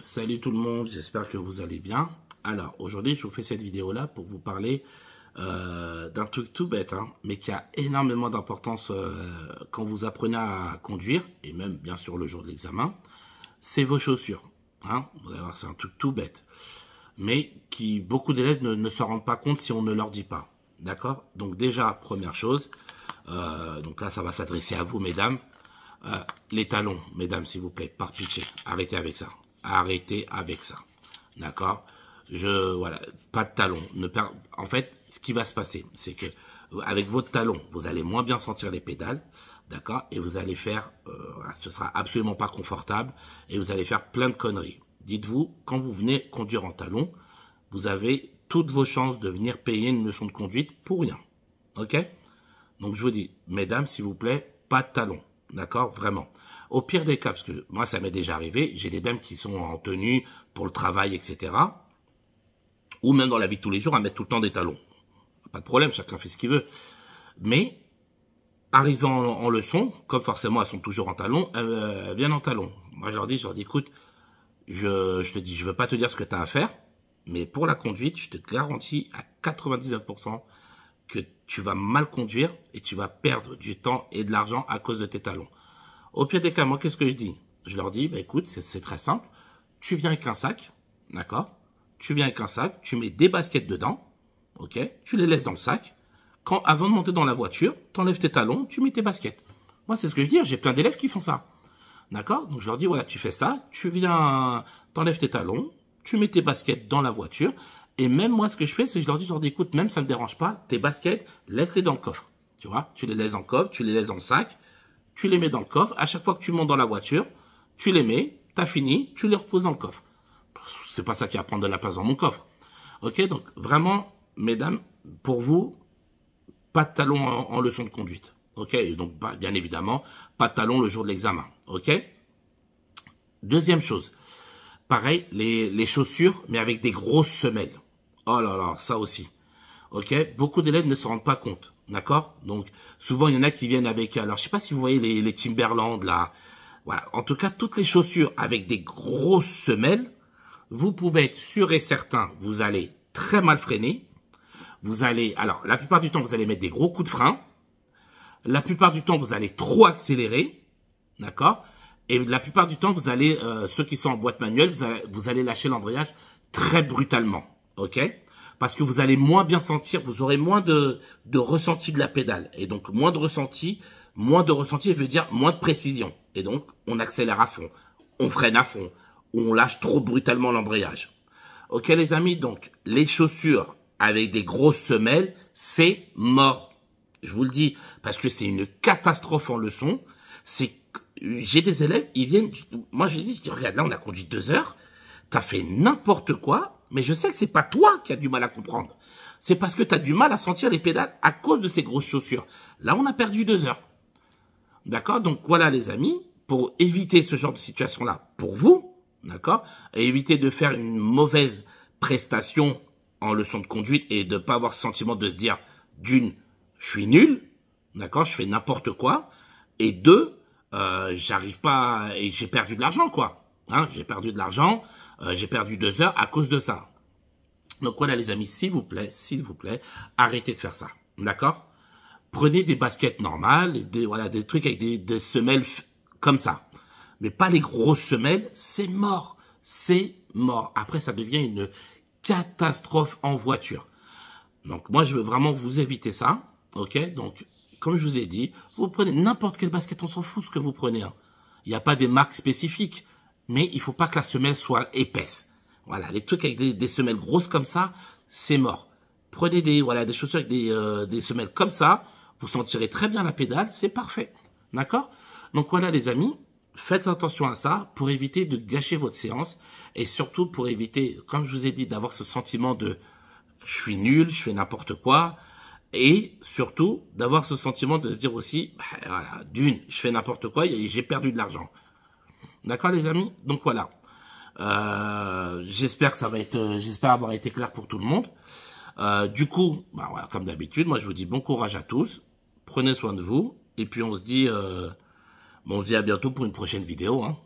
Salut tout le monde, j'espère que vous allez bien. Alors, aujourd'hui, je vous fais cette vidéo-là pour vous parler euh, d'un truc tout bête, hein, mais qui a énormément d'importance euh, quand vous apprenez à conduire, et même, bien sûr, le jour de l'examen, c'est vos chaussures. Hein. Vous allez voir, c'est un truc tout bête, mais qui, beaucoup d'élèves ne, se rendent pas compte si on ne leur dit pas. D'accord Donc déjà, première chose, euh, donc là, ça va s'adresser à vous, mesdames. les talons, mesdames, s'il vous plaît, par pitié, arrêtez avec ça. Arrêtez avec ça. D'accord Je voilà, pas de talon. Ne En fait, ce qui va se passer, c'est que avec votre talon, vous allez moins bien sentir les pédales, d'accord Et vous allez faire, euh, ce sera absolument pas confortable, et vous allez faire plein de conneries. Dites-vous, quand vous venez conduire en talon, vous avez toutes vos chances de venir payer une leçon de conduite pour rien, ok Donc je vous dis, mesdames, s'il vous plaît, pas de talon. D'accord Vraiment. Au pire des cas, parce que moi, ça m'est déjà arrivé, j'ai des dames qui sont en tenue pour le travail, etc. Ou même dans la vie de tous les jours, à mettre tout le temps des talons. Pas de problème, chacun fait ce qu'il veut. Mais, arrivant en, leçon, comme forcément elles sont toujours en talons, elles, euh, viennent en talons. Moi, je leur dis, je leur dis, écoute, je, je te dis, je veux pas te dire ce que tu as à faire, mais pour la conduite, je te garantis à 99%, que tu vas mal conduire et tu vas perdre du temps et de l'argent à cause de tes talons. Au pire des cas, moi, qu'est-ce que je dis Je leur dis, bah, écoute, c'est très simple. Tu viens avec un sac, d'accord Tu viens avec un sac, tu mets des baskets dedans, ok Tu les laisses dans le sac. Quand, avant de monter dans la voiture, tu enlèves tes talons, tu mets tes baskets. Moi, c'est ce que je dis. J'ai plein d'élèves qui font ça, d'accord Donc, je leur dis, voilà, tu fais ça, tu viens, t'enlèves tes talons, tu mets tes baskets dans la voiture. Et même moi, ce que je fais, c'est que je leur dis, genre, écoute, même ça ne me dérange pas, tes baskets, laisse-les dans le coffre. Tu vois, tu les laisses en coffre, tu les laisses en sac, tu les mets dans le coffre. À chaque fois que tu montes dans la voiture, tu les mets, tu as fini, tu les reposes dans le coffre. C'est pas ça qui va prendre de la place dans mon coffre. Ok, donc vraiment, mesdames, pour vous, pas de talons en, leçon de conduite. Ok, donc bah, bien évidemment, pas de talons le jour de l'examen. Ok. Deuxième chose, pareil, les chaussures, mais avec des grosses semelles. Oh là là, ça aussi. Ok Beaucoup d'élèves ne se rendent pas compte. D'accord Donc, souvent, il y en a qui viennent avec... Euh, alors, je sais pas si vous voyez les, les Timberland, là. En tout cas, toutes les chaussures avec des grosses semelles, vous pouvez être sûr et certain, vous allez très mal freiner. Vous allez... Alors, la plupart du temps, vous allez mettre des gros coups de frein. La plupart du temps, vous allez trop accélérer. D'accord Et la plupart du temps, vous allez... Euh, ceux qui sont en boîte manuelle, vous allez lâcher l'embrayage très brutalement ok Parce que vous allez moins bien sentir, vous aurez moins de, ressenti de la pédale. Et donc, moins de ressenti, moins de ressenti veut dire moins de précision. Et donc, on accélère à fond, on freine à fond, on lâche trop brutalement l'embrayage. Ok les amis, donc, les chaussures avec des grosses semelles, c'est mort. Je vous le dis, parce que c'est une catastrophe en leçon. C'est j'ai des élèves, ils viennent, moi je dis, regarde, là on a conduit deux heures, t'as fait n'importe quoi, mais je sais que c'est pas toi qui as du mal à comprendre. C'est parce que tu as du mal à sentir les pédales à cause de ces grosses chaussures. Là, on a perdu deux heures. D'accord Donc voilà les amis, pour éviter ce genre de situation-là pour vous, d'accord Et éviter de faire une mauvaise prestation en leçon de conduite et de ne pas avoir ce sentiment de se dire, d'une, je suis nul, d'accord Je fais n'importe quoi. Et deux, euh, j'arrive pas et j'ai perdu de l'argent, quoi. Hein, j'ai perdu de l'argent, euh, j'ai perdu deux heures à cause de ça. Donc voilà les amis, s'il vous plaît, s'il vous plaît, arrêtez de faire ça. D'accord Prenez des baskets normales, des, voilà, des trucs avec des, semelles comme ça. Mais pas les grosses semelles, c'est mort. C'est mort. Après, ça devient une catastrophe en voiture. Donc moi, je veux vraiment vous éviter ça. Ok Donc, comme je vous ai dit, vous prenez n'importe quelle basket, on s'en fout ce que vous prenez. Hein. Il n'y a pas des marques spécifiques mais il faut pas que la semelle soit épaisse. Voilà, les trucs avec des, semelles grosses comme ça, c'est mort. Prenez des, voilà, des chaussures avec des, euh, semelles comme ça, vous sentirez très bien la pédale, c'est parfait. D'accord Donc voilà les amis, faites attention à ça pour éviter de gâcher votre séance et surtout pour éviter, comme je vous ai dit, d'avoir ce sentiment de « je suis nul, je fais n'importe quoi », et surtout d'avoir ce sentiment de se dire aussi bah, d'une je fais n'importe quoi j'ai perdu de l'argent D'accord les amis Donc voilà. Euh, j'espère que ça va être, euh, j'espère avoir été clair pour tout le monde. Euh, du coup, bah, comme d'habitude, moi je vous dis bon courage à tous. Prenez soin de vous. Et puis on se dit, on dit à bientôt pour une prochaine vidéo. Hein.